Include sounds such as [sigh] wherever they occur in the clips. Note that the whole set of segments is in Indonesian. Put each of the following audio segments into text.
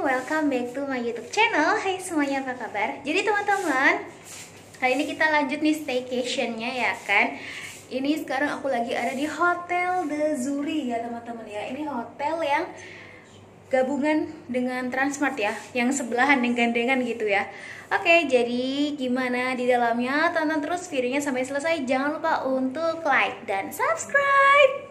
welcome back to my YouTube channel. Hai semuanya, apa kabar? Jadi teman-teman, hari ini kita lanjut nih staycationnya ya kan. Ini sekarang aku lagi ada di Hotel The Zuri ya teman-teman ya. Ini hotel yang gabungan dengan Transmart ya, yang sebelahan dengan gandengan gitu ya. Oke, jadi gimana di dalamnya? Tonton terus videonya sampai selesai. Jangan lupa untuk like dan subscribe.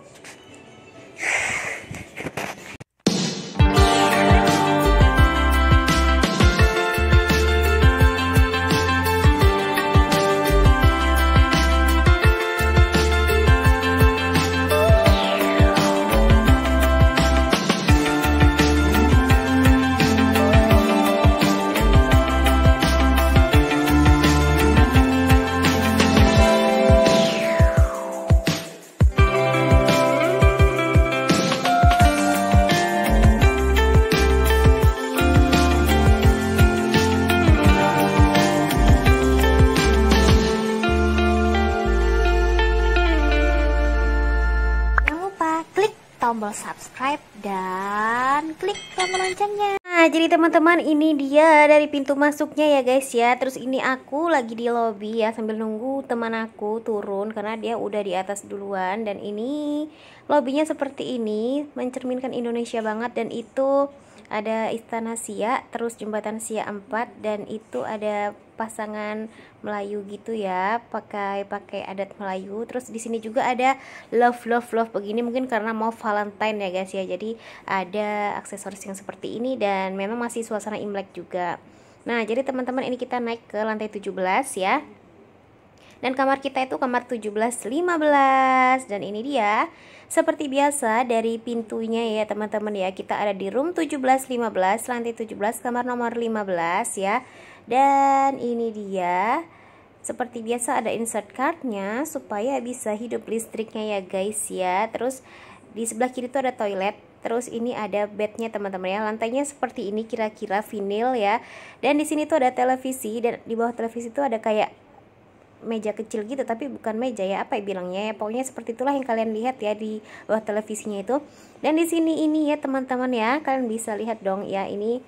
tombol subscribe dan klik tombol loncengnya. Nah, jadi teman-teman ini dia dari pintu masuknya ya guys ya. Terus ini aku lagi di lobby ya sambil nunggu teman aku turun karena dia udah di atas duluan dan ini lobbynya seperti ini mencerminkan Indonesia banget dan itu ada Istana Sia, terus Jembatan Sia 4 dan itu ada pasangan Melayu gitu ya pakai pakai adat Melayu terus di sini juga ada love love love begini mungkin karena mau Valentine ya guys ya jadi ada aksesoris yang seperti ini dan memang masih suasana Imlek juga nah jadi teman-teman ini kita naik ke lantai 17 ya dan kamar kita itu kamar 1715 dan ini dia seperti biasa dari pintunya ya teman-teman ya kita ada di room 1715 lantai 17 kamar nomor 15 ya dan ini dia seperti biasa ada insert cardnya supaya bisa hidup listriknya ya guys ya terus di sebelah kiri itu ada toilet terus ini ada bednya teman-teman ya lantainya seperti ini kira-kira vinil ya dan di sini tuh ada televisi dan di bawah televisi itu ada kayak meja kecil gitu tapi bukan meja ya apa ya bilangnya ya pokoknya seperti itulah yang kalian lihat ya di bawah televisinya itu dan di sini ini ya teman-teman ya kalian bisa lihat dong ya ini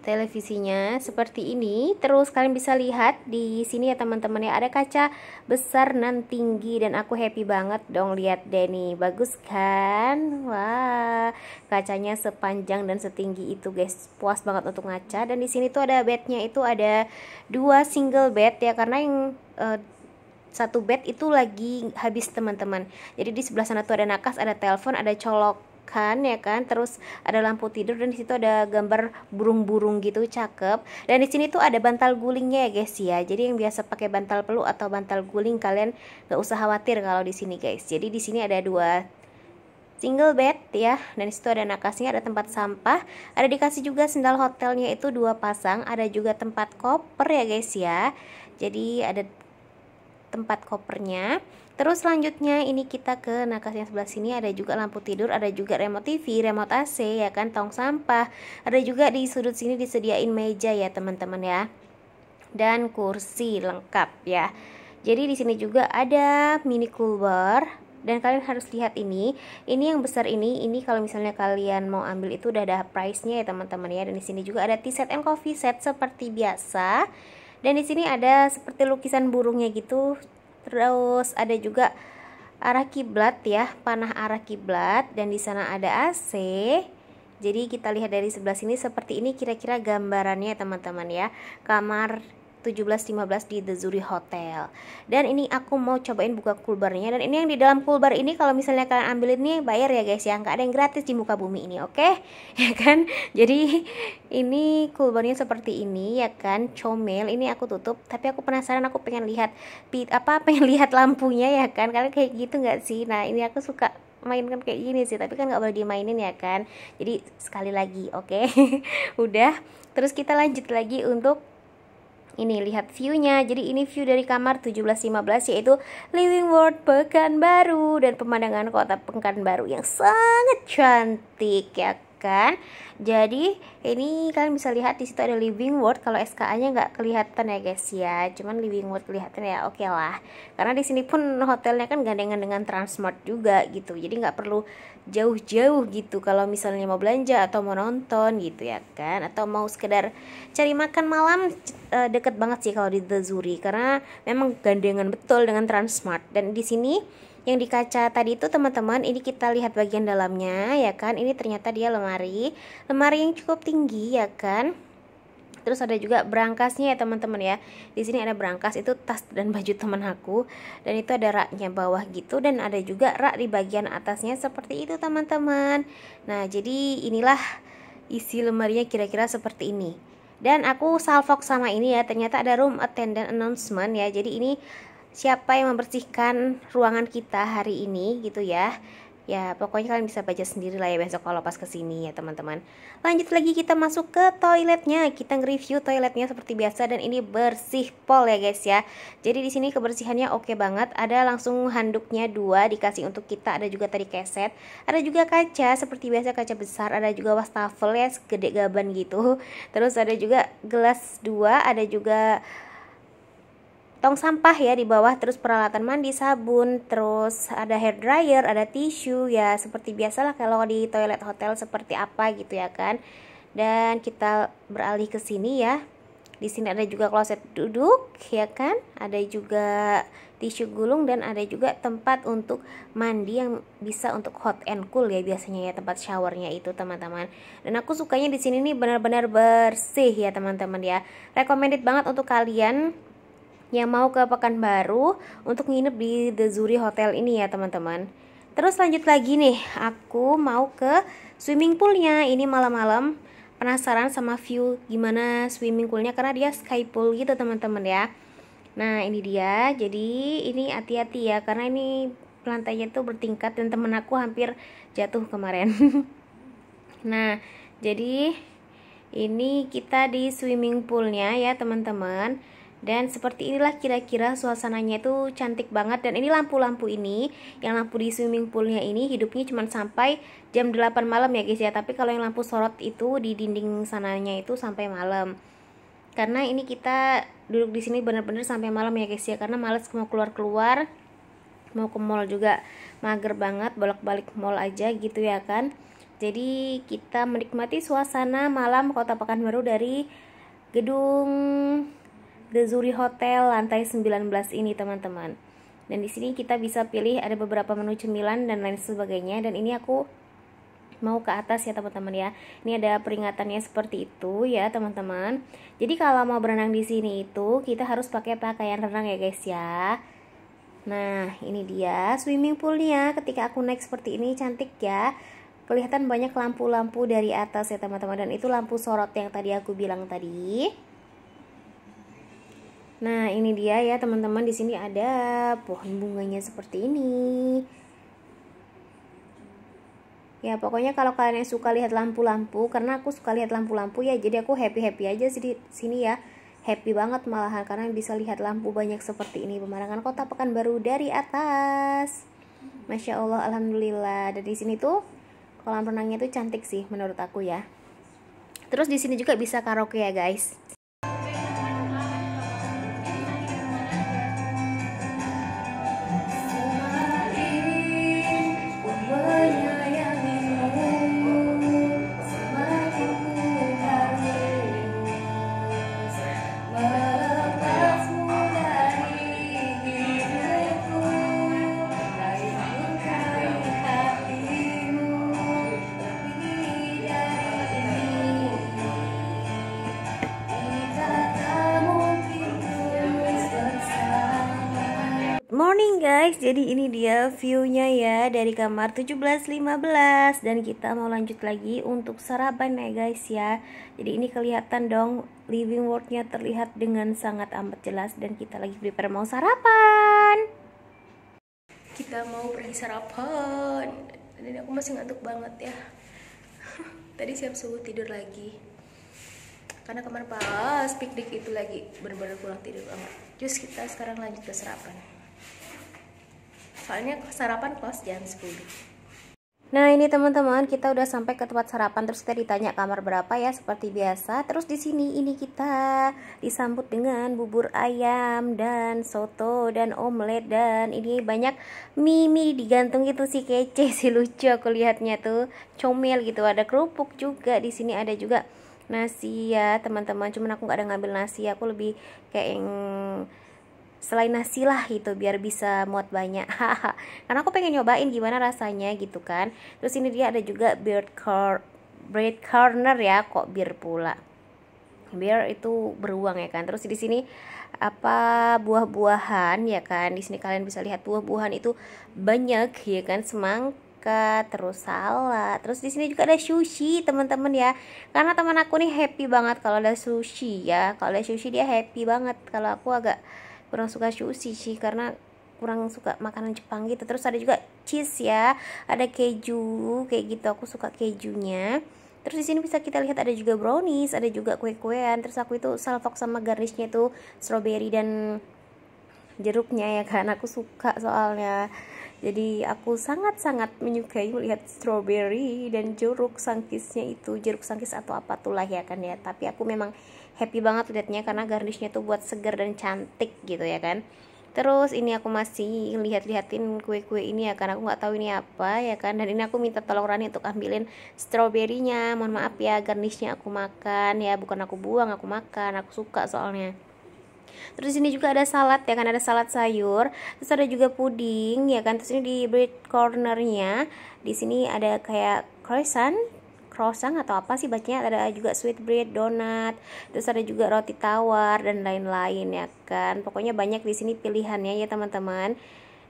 televisinya seperti ini. Terus kalian bisa lihat di sini ya teman-teman ya ada kaca besar nan tinggi dan aku happy banget dong lihat Denny. Bagus kan? Wah, kacanya sepanjang dan setinggi itu guys. Puas banget untuk ngaca dan di sini tuh ada bednya itu ada dua single bed ya karena yang uh, satu bed itu lagi habis teman-teman. Jadi di sebelah sana tuh ada nakas, ada telepon, ada colok makan ya kan terus ada lampu tidur dan di situ ada gambar burung-burung gitu cakep dan di sini tuh ada bantal gulingnya ya guys ya jadi yang biasa pakai bantal peluk atau bantal guling kalian nggak usah khawatir kalau di sini guys jadi di sini ada dua single bed ya dan situ ada nakasnya ada tempat sampah ada dikasih juga sendal hotelnya itu dua pasang ada juga tempat koper ya guys ya jadi ada tempat kopernya Terus selanjutnya ini kita ke nakas yang sebelah sini ada juga lampu tidur, ada juga remote TV, remote AC ya kan, tong sampah. Ada juga di sudut sini disediain meja ya teman-teman ya. Dan kursi lengkap ya. Jadi di sini juga ada mini cooler dan kalian harus lihat ini ini yang besar ini ini kalau misalnya kalian mau ambil itu udah ada price nya ya teman-teman ya dan di sini juga ada tea set and coffee set seperti biasa dan di sini ada seperti lukisan burungnya gitu Terus ada juga arah kiblat ya, panah arah kiblat dan di sana ada AC. Jadi kita lihat dari sebelah sini seperti ini kira-kira gambarannya teman-teman ya. Kamar 17.15 di The Zuri Hotel dan ini aku mau cobain buka kulbarnya dan ini yang di dalam kulbar ini kalau misalnya kalian ambil ini bayar ya guys ya nggak ada yang gratis di muka bumi ini oke okay? [laughs] ya kan jadi ini kulbarnya seperti ini ya kan comel ini aku tutup tapi aku penasaran aku pengen lihat apa [laughs] pengen lihat lampunya ya kan kalian kayak gitu nggak sih nah ini aku suka mainkan kayak gini sih tapi kan nggak boleh dimainin ya kan jadi sekali lagi oke okay? [laughs] udah terus kita lanjut lagi untuk ini lihat view-nya. Jadi ini view dari kamar 1715 yaitu Living World Pekanbaru dan pemandangan kota Pekanbaru yang sangat cantik ya kan jadi ini kalian bisa lihat di situ ada living word kalau SKA nya nggak kelihatan ya guys ya cuman living word kelihatan ya oke okay lah karena di sini pun hotelnya kan gandengan dengan Transmart juga gitu jadi nggak perlu jauh-jauh gitu kalau misalnya mau belanja atau mau nonton gitu ya kan atau mau sekedar cari makan malam eh, deket banget sih kalau di The Zuri karena memang gandengan betul dengan Transmart dan di sini yang di kaca tadi itu teman-teman ini kita lihat bagian dalamnya ya kan ini ternyata dia lemari lemari yang cukup tinggi ya kan terus ada juga berangkasnya ya teman-teman ya di sini ada berangkas itu tas dan baju teman aku dan itu ada raknya bawah gitu dan ada juga rak di bagian atasnya seperti itu teman-teman nah jadi inilah isi lemarinya kira-kira seperti ini dan aku salvok sama ini ya ternyata ada room attendant announcement ya jadi ini siapa yang membersihkan ruangan kita hari ini gitu ya ya pokoknya kalian bisa baca sendiri lah ya besok kalau pas kesini ya teman-teman lanjut lagi kita masuk ke toiletnya kita nge-review toiletnya seperti biasa dan ini bersih pol ya guys ya jadi di sini kebersihannya oke okay banget ada langsung handuknya dua dikasih untuk kita ada juga tadi keset ada juga kaca seperti biasa kaca besar ada juga wastafel ya segede gaban gitu terus ada juga gelas dua ada juga tong sampah ya di bawah terus peralatan mandi sabun terus ada hair dryer ada tisu ya seperti biasalah kalau di toilet hotel seperti apa gitu ya kan dan kita beralih ke sini ya di sini ada juga kloset duduk ya kan ada juga tisu gulung dan ada juga tempat untuk mandi yang bisa untuk hot and cool ya biasanya ya tempat showernya itu teman-teman dan aku sukanya di sini nih benar-benar bersih ya teman-teman ya recommended banget untuk kalian yang mau ke Pekanbaru untuk nginep di The Zuri Hotel ini ya teman-teman. Terus lanjut lagi nih, aku mau ke swimming poolnya ini malam-malam. Penasaran sama view gimana swimming poolnya karena dia sky pool gitu teman-teman ya. Nah ini dia, jadi ini hati-hati ya karena ini lantainya tuh bertingkat dan temen aku hampir jatuh kemarin. [laughs] nah jadi ini kita di swimming poolnya ya teman-teman. Dan seperti inilah kira-kira suasananya itu cantik banget dan ini lampu-lampu ini yang lampu di swimming poolnya ini hidupnya cuma sampai jam 8 malam ya guys ya. Tapi kalau yang lampu sorot itu di dinding sananya itu sampai malam. Karena ini kita duduk di sini benar-benar sampai malam ya guys ya karena males mau keluar-keluar mau ke mall juga mager banget bolak-balik mall aja gitu ya kan. Jadi kita menikmati suasana malam Kota Pekanbaru dari gedung The Zuri Hotel lantai 19 ini teman-teman. Dan di sini kita bisa pilih ada beberapa menu cemilan dan lain sebagainya. Dan ini aku mau ke atas ya teman-teman ya. Ini ada peringatannya seperti itu ya teman-teman. Jadi kalau mau berenang di sini itu kita harus pakai pakaian renang ya guys ya. Nah ini dia swimming poolnya. Ketika aku naik seperti ini cantik ya. Kelihatan banyak lampu-lampu dari atas ya teman-teman dan itu lampu sorot yang tadi aku bilang tadi. Nah, ini dia ya teman-teman di sini ada pohon bunganya seperti ini. Ya, pokoknya kalau kalian yang suka lihat lampu-lampu karena aku suka lihat lampu-lampu ya, jadi aku happy-happy aja sih di sini ya. Happy banget malahan karena bisa lihat lampu banyak seperti ini pemandangan kota Pekanbaru dari atas. Masya Allah, alhamdulillah. Dan di sini tuh kolam renangnya tuh cantik sih menurut aku ya. Terus di sini juga bisa karaoke ya, guys. jadi ini dia viewnya ya dari kamar 1715 dan kita mau lanjut lagi untuk sarapan ya guys ya jadi ini kelihatan dong living worldnya terlihat dengan sangat amat jelas dan kita lagi prepare mau sarapan kita mau pergi sarapan dan aku masih ngantuk banget ya [laughs] tadi siap subuh tidur lagi karena kemarin pas piknik itu lagi benar-benar kurang tidur banget terus kita sekarang lanjut ke sarapan soalnya sarapan close jam 10 Nah ini teman-teman kita udah sampai ke tempat sarapan terus kita ditanya kamar berapa ya seperti biasa terus di sini ini kita disambut dengan bubur ayam dan soto dan omelet dan ini banyak mimi digantung gitu sih kece sih lucu aku lihatnya tuh comel gitu ada kerupuk juga di sini ada juga nasi ya teman-teman cuman aku nggak ada ngambil nasi aku lebih kayak yang selain nasi lah gitu biar bisa muat banyak [laughs] karena aku pengen nyobain gimana rasanya gitu kan terus ini dia ada juga beard cor bread corner ya kok bir pula bir itu beruang ya kan terus di sini apa buah-buahan ya kan di sini kalian bisa lihat buah-buahan itu banyak ya kan semangka terus salad terus di sini juga ada sushi teman-teman ya karena teman aku nih happy banget kalau ada sushi ya kalau ada sushi dia happy banget kalau aku agak kurang suka sushi sih karena kurang suka makanan Jepang gitu terus ada juga cheese ya ada keju kayak gitu aku suka kejunya terus di sini bisa kita lihat ada juga brownies ada juga kue-kuean terus aku itu salvok sama garnishnya itu strawberry dan jeruknya ya kan aku suka soalnya jadi aku sangat-sangat menyukai melihat strawberry dan jeruk sangkisnya itu jeruk sangkis atau apa tuh lah ya kan ya tapi aku memang happy banget liatnya karena garnishnya tuh buat seger dan cantik gitu ya kan terus ini aku masih lihat-lihatin kue-kue ini ya karena aku nggak tahu ini apa ya kan dan ini aku minta tolong Rani untuk ambilin stroberinya mohon maaf ya garnishnya aku makan ya bukan aku buang aku makan aku suka soalnya Terus ini juga ada salad ya kan ada salad sayur, terus ada juga puding ya kan. Terus ini di bread cornernya, di sini ada kayak croissant croissant atau apa sih bacanya ada juga sweet bread donat terus ada juga roti tawar dan lain-lain ya kan pokoknya banyak di sini pilihannya ya teman-teman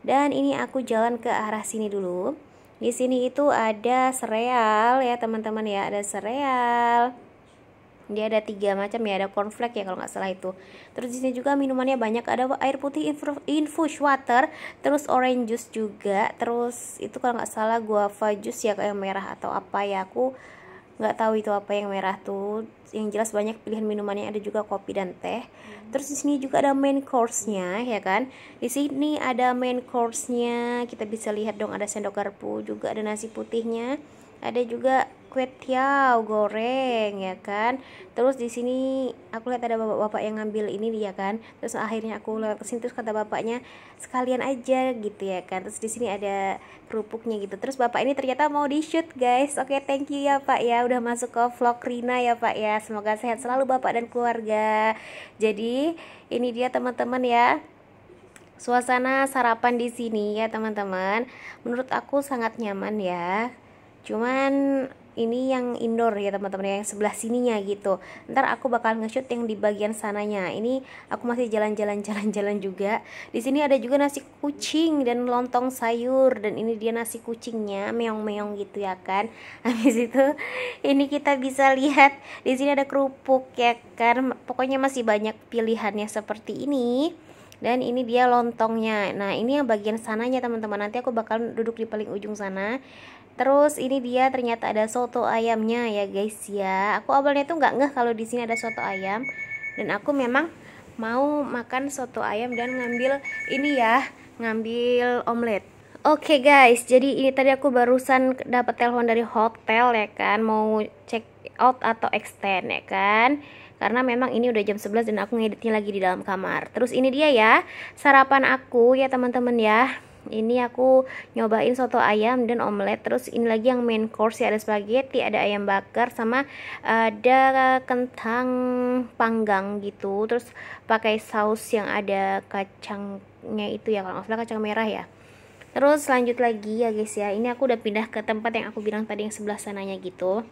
dan ini aku jalan ke arah sini dulu di sini itu ada sereal ya teman-teman ya ada sereal dia ada tiga macam ya ada cornflake ya kalau nggak salah itu terus di sini juga minumannya banyak ada air putih infus water terus orange juice juga terus itu kalau nggak salah guava juice ya kayak merah atau apa ya aku nggak tahu itu apa yang merah tuh yang jelas banyak pilihan minumannya ada juga kopi dan teh terus di sini juga ada main course-nya ya kan di sini ada main course-nya kita bisa lihat dong ada sendok garpu juga ada nasi putihnya ada juga kue tiao goreng ya kan terus di sini aku lihat ada bapak-bapak yang ngambil ini ya kan terus akhirnya aku lewat kesini terus kata bapaknya sekalian aja gitu ya kan terus di sini ada kerupuknya gitu terus bapak ini ternyata mau di shoot guys oke okay, thank you ya pak ya udah masuk ke vlog Rina ya pak ya semoga sehat selalu bapak dan keluarga jadi ini dia teman-teman ya suasana sarapan di sini ya teman-teman menurut aku sangat nyaman ya cuman ini yang indoor ya teman-teman yang sebelah sininya gitu ntar aku bakal nge-shoot yang di bagian sananya ini aku masih jalan-jalan [laughs] jalan-jalan juga di sini ada juga nasi kucing dan lontong sayur dan ini dia nasi kucingnya meong-meong gitu ya kan [laughs] habis itu ini kita bisa lihat di sini ada kerupuk ya kan pokoknya masih banyak pilihannya seperti ini dan ini dia lontongnya nah ini yang bagian sananya teman-teman nanti aku bakal duduk di paling ujung sana Terus ini dia ternyata ada soto ayamnya ya guys ya. Aku awalnya tuh nggak ngeh kalau di sini ada soto ayam dan aku memang mau makan soto ayam dan ngambil ini ya, ngambil omelet. Oke okay guys, jadi ini tadi aku barusan dapat telepon dari hotel ya kan, mau check out atau extend ya kan. Karena memang ini udah jam 11 dan aku ngeditnya lagi di dalam kamar. Terus ini dia ya sarapan aku ya teman-teman ya ini aku nyobain soto ayam dan omelet terus ini lagi yang main course ya ada spaghetti ada ayam bakar sama ada kentang panggang gitu terus pakai saus yang ada kacangnya itu ya kalau nggak salah kacang merah ya terus lanjut lagi ya guys ya ini aku udah pindah ke tempat yang aku bilang tadi yang sebelah sananya gitu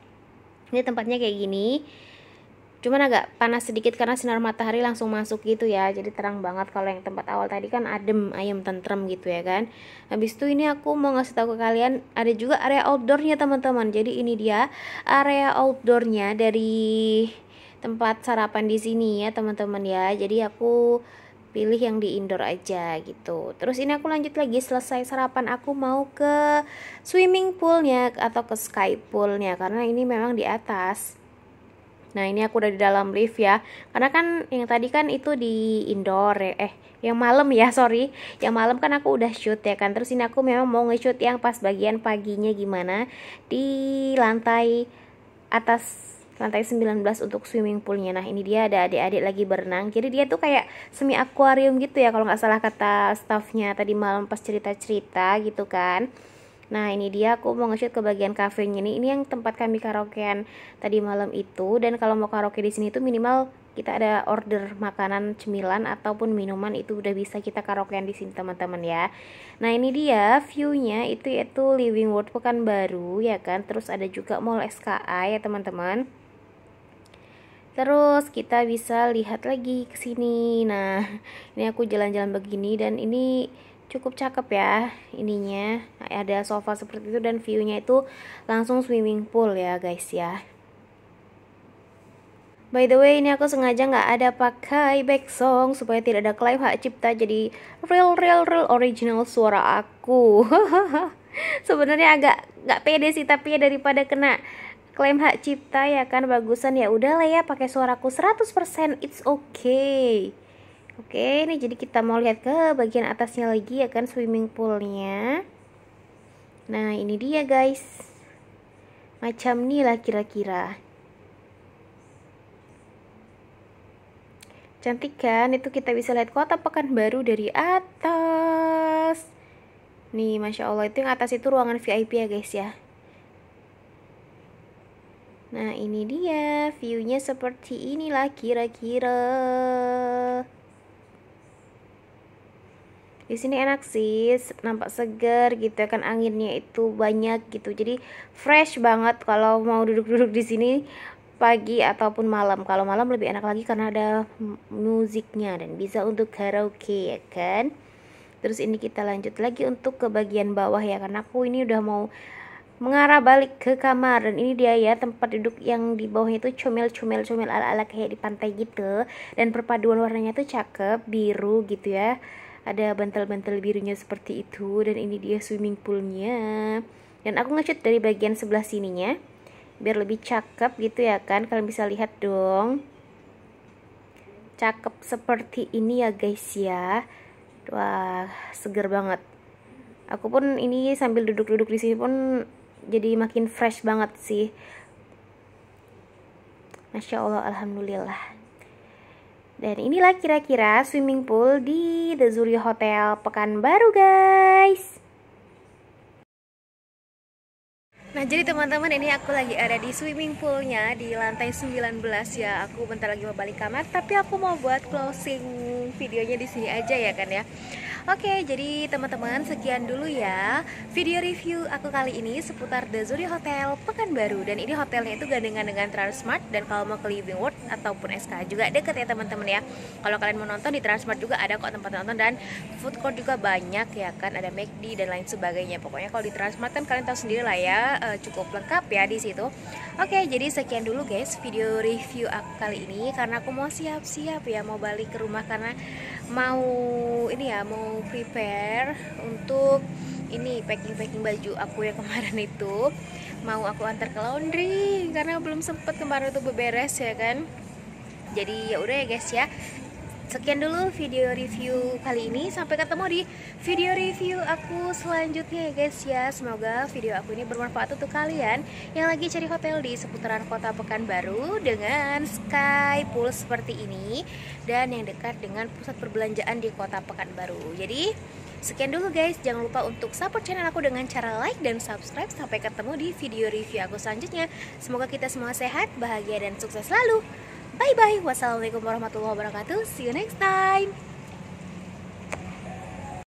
ini tempatnya kayak gini cuman agak panas sedikit karena sinar matahari langsung masuk gitu ya jadi terang banget kalau yang tempat awal tadi kan adem ayam tentrem gitu ya kan habis itu ini aku mau ngasih tahu ke kalian ada juga area outdoornya teman-teman jadi ini dia area outdoornya dari tempat sarapan di sini ya teman-teman ya jadi aku pilih yang di indoor aja gitu terus ini aku lanjut lagi selesai sarapan aku mau ke swimming poolnya atau ke sky poolnya karena ini memang di atas Nah, ini aku udah di dalam lift ya. Karena kan yang tadi kan itu di indoor ya. Eh, yang malam ya, [laughs] sorry. Yang malam kan aku udah shoot ya kan. Terus ini aku memang mau nge-shoot yang pas bagian paginya gimana di lantai atas lantai 19 untuk swimming poolnya nah ini dia ada adik-adik lagi berenang jadi dia tuh kayak semi akuarium gitu ya kalau nggak salah kata staffnya tadi malam pas cerita-cerita gitu kan Nah ini dia aku mau nge-shoot ke bagian kafenya ini. Ini yang tempat kami karaokean tadi malam itu. Dan kalau mau karaoke di sini itu minimal kita ada order makanan cemilan ataupun minuman itu udah bisa kita karaokean di sini teman-teman ya. Nah ini dia viewnya itu yaitu Living World Pekanbaru ya kan. Terus ada juga Mall SKA ya teman-teman. Terus kita bisa lihat lagi ke sini. Nah, ini aku jalan-jalan begini dan ini cukup cakep ya ininya ada sofa seperti itu dan viewnya itu langsung swimming pool ya guys ya By the way, ini aku sengaja nggak ada pakai back song supaya tidak ada klaim hak cipta jadi real real real original suara aku. [laughs] Sebenarnya agak nggak pede sih tapi ya daripada kena klaim hak cipta ya kan bagusan ya udahlah ya pakai suaraku 100% it's okay. Oke, ini jadi kita mau lihat ke bagian atasnya lagi ya kan swimming poolnya. Nah, ini dia guys. Macam nih lah kira-kira. Cantik kan? Itu kita bisa lihat kota Pekanbaru dari atas. Nih, Masya Allah. Itu yang atas itu ruangan VIP ya guys ya. Nah, ini dia. View-nya seperti inilah kira-kira di sini enak sih nampak segar gitu ya kan anginnya itu banyak gitu jadi fresh banget kalau mau duduk-duduk di sini pagi ataupun malam kalau malam lebih enak lagi karena ada musiknya dan bisa untuk karaoke ya kan terus ini kita lanjut lagi untuk ke bagian bawah ya karena aku ini udah mau mengarah balik ke kamar dan ini dia ya tempat duduk yang di bawahnya itu comel-comel comel comel cumel ala ala kayak di pantai gitu dan perpaduan warnanya tuh cakep biru gitu ya ada bantal-bantal birunya seperti itu dan ini dia swimming poolnya dan aku ngecat dari bagian sebelah sininya biar lebih cakep gitu ya kan kalian bisa lihat dong cakep seperti ini ya guys ya wah seger banget aku pun ini sambil duduk-duduk di sini pun jadi makin fresh banget sih masya allah alhamdulillah dan inilah kira-kira swimming pool di The Zuri Hotel Pekanbaru guys. Nah jadi teman-teman ini aku lagi ada di swimming poolnya di lantai 19 ya Aku bentar lagi mau balik kamar tapi aku mau buat closing videonya di sini aja ya kan ya Oke, jadi teman-teman sekian dulu ya video review aku kali ini seputar The Zuri Hotel Pekanbaru dan ini hotelnya itu gandengan dengan Transmart dan kalau mau ke Living World ataupun SK juga deket ya teman-teman ya. Kalau kalian mau nonton di Transmart juga ada kok tempat nonton dan food court juga banyak ya kan ada McD dan lain sebagainya. Pokoknya kalau di Transmart kan kalian tahu sendiri lah ya eh, cukup lengkap ya di situ. Oke, jadi sekian dulu guys video review aku kali ini karena aku mau siap-siap ya mau balik ke rumah karena mau ini ya mau prepare untuk ini packing-packing baju aku yang [laughs] kemarin itu mau aku antar ke laundry karena belum sempet kemarin tuh beberes ya kan jadi ya udah ya guys ya Sekian dulu video review kali ini. Sampai ketemu di video review aku selanjutnya ya guys ya. Semoga video aku ini bermanfaat untuk kalian yang lagi cari hotel di seputaran kota Pekanbaru dengan sky pool seperti ini dan yang dekat dengan pusat perbelanjaan di kota Pekanbaru. Jadi Sekian dulu guys, jangan lupa untuk support channel aku dengan cara like dan subscribe Sampai ketemu di video review aku selanjutnya Semoga kita semua sehat, bahagia, dan sukses selalu Bye bye. Wassalamualaikum warahmatullahi wabarakatuh. See you next time.